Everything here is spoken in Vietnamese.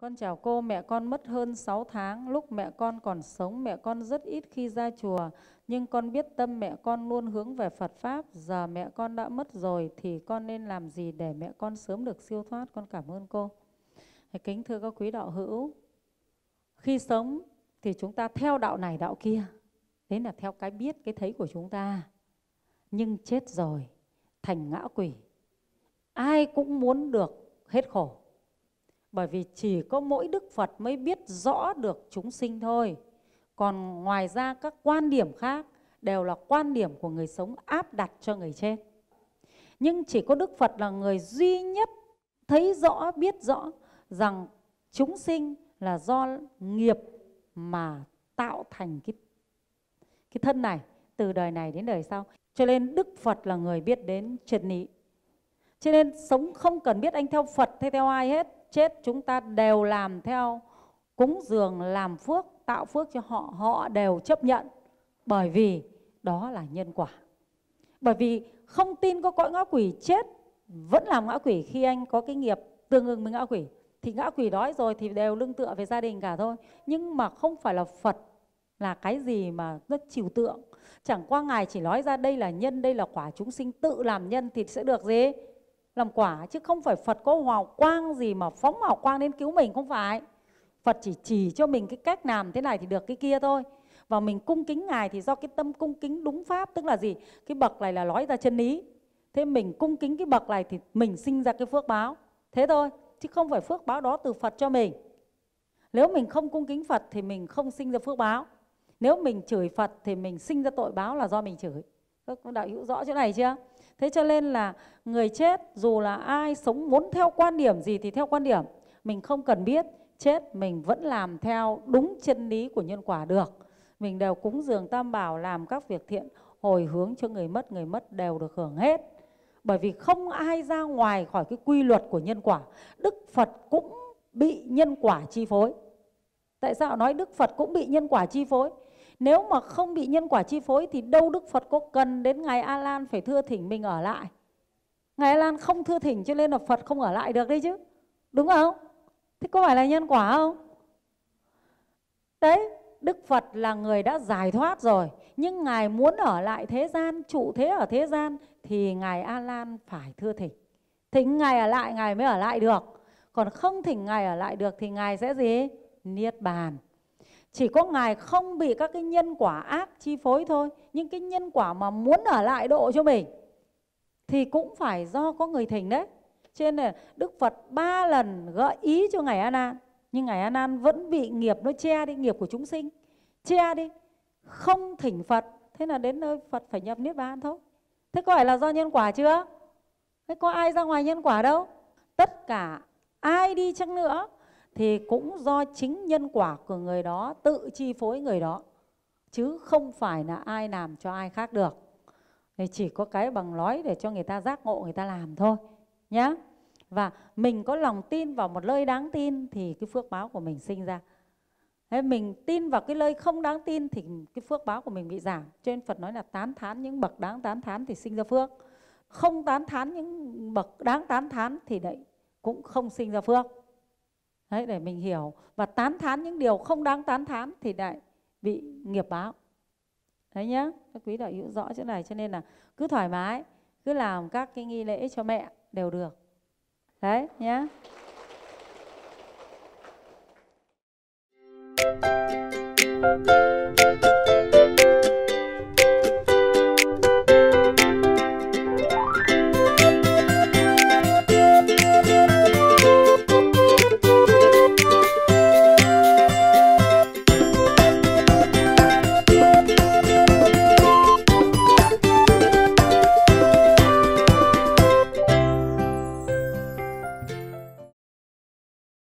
Con chào cô, mẹ con mất hơn 6 tháng. Lúc mẹ con còn sống, mẹ con rất ít khi ra chùa. Nhưng con biết tâm mẹ con luôn hướng về Phật Pháp. Giờ mẹ con đã mất rồi thì con nên làm gì để mẹ con sớm được siêu thoát? Con cảm ơn cô. Kính thưa các quý đạo hữu, khi sống thì chúng ta theo đạo này đạo kia. Đấy là theo cái biết, cái thấy của chúng ta. Nhưng chết rồi, thành ngã quỷ. Ai cũng muốn được hết khổ bởi vì chỉ có mỗi Đức Phật mới biết rõ được chúng sinh thôi. Còn ngoài ra các quan điểm khác đều là quan điểm của người sống áp đặt cho người chết. Nhưng chỉ có Đức Phật là người duy nhất thấy rõ, biết rõ rằng chúng sinh là do nghiệp mà tạo thành cái cái thân này từ đời này đến đời sau. Cho nên Đức Phật là người biết đến triệt lý. Cho nên sống không cần biết anh theo Phật hay theo ai hết chết chúng ta đều làm theo cúng dường làm phước tạo phước cho họ họ đều chấp nhận bởi vì đó là nhân quả bởi vì không tin có cõi ngã quỷ chết vẫn làm ngã quỷ khi anh có cái nghiệp tương ứng với ngã quỷ thì ngã quỷ đói rồi thì đều lưng tựa về gia đình cả thôi nhưng mà không phải là phật là cái gì mà rất chiều tượng chẳng qua ngài chỉ nói ra đây là nhân đây là quả chúng sinh tự làm nhân thì sẽ được gì làm quả chứ không phải Phật có hào quang gì mà phóng hào quang đến cứu mình không phải. Phật chỉ chỉ cho mình cái cách làm thế này thì được cái kia thôi. Và mình cung kính Ngài thì do cái tâm cung kính đúng pháp tức là gì? Cái bậc này là nói ra chân lý. Thế mình cung kính cái bậc này thì mình sinh ra cái phước báo. Thế thôi, chứ không phải phước báo đó từ Phật cho mình. Nếu mình không cung kính Phật thì mình không sinh ra phước báo. Nếu mình chửi Phật thì mình sinh ra tội báo là do mình chửi. Các đạo hữu rõ chỗ này chưa? Thế cho nên là người chết dù là ai sống muốn theo quan điểm gì thì theo quan điểm, mình không cần biết, chết mình vẫn làm theo đúng chân lý của nhân quả được. Mình đều cúng dường tam bảo làm các việc thiện hồi hướng cho người mất, người mất đều được hưởng hết. Bởi vì không ai ra ngoài khỏi cái quy luật của nhân quả. Đức Phật cũng bị nhân quả chi phối. Tại sao nói Đức Phật cũng bị nhân quả chi phối? Nếu mà không bị nhân quả chi phối thì đâu Đức Phật có cần đến Ngài A Lan phải thưa thỉnh mình ở lại. Ngài A Lan không thưa thỉnh cho nên là Phật không ở lại được đấy chứ. Đúng không? Thế có phải là nhân quả không? Đấy, Đức Phật là người đã giải thoát rồi, nhưng Ngài muốn ở lại thế gian, trụ thế ở thế gian thì Ngài A Lan phải thưa thỉnh. Thỉnh Ngài ở lại Ngài mới ở lại được. Còn không thỉnh Ngài ở lại được thì Ngài sẽ gì? Niết bàn. Chỉ có Ngài không bị các cái nhân quả ác chi phối thôi. Nhưng cái nhân quả mà muốn ở lại độ cho mình thì cũng phải do có người thỉnh đấy. Cho nên là Đức Phật ba lần gợi ý cho Ngài An An. Nhưng Ngài An An vẫn bị nghiệp nó che đi, nghiệp của chúng sinh. Che đi, không thỉnh Phật. Thế là đến nơi Phật phải nhập Niết Bàn thôi. Thế có phải là do nhân quả chưa? Thế có ai ra ngoài nhân quả đâu? Tất cả ai đi chăng nữa thì cũng do chính nhân quả của người đó tự chi phối người đó chứ không phải là ai làm cho ai khác được thì chỉ có cái bằng nói để cho người ta giác ngộ người ta làm thôi nhé và mình có lòng tin vào một lời đáng tin thì cái phước báo của mình sinh ra Thế mình tin vào cái lời không đáng tin thì cái phước báo của mình bị giảm cho nên Phật nói là tán thán những bậc đáng tán thán thì sinh ra phước không tán thán những bậc đáng tán thán thì đấy cũng không sinh ra phước đấy để mình hiểu và tán thán những điều không đáng tán thán thì lại bị nghiệp báo đấy nhá các quý đạo hữu rõ chỗ này cho nên là cứ thoải mái cứ làm các cái nghi lễ cho mẹ đều được đấy nhá Thank you.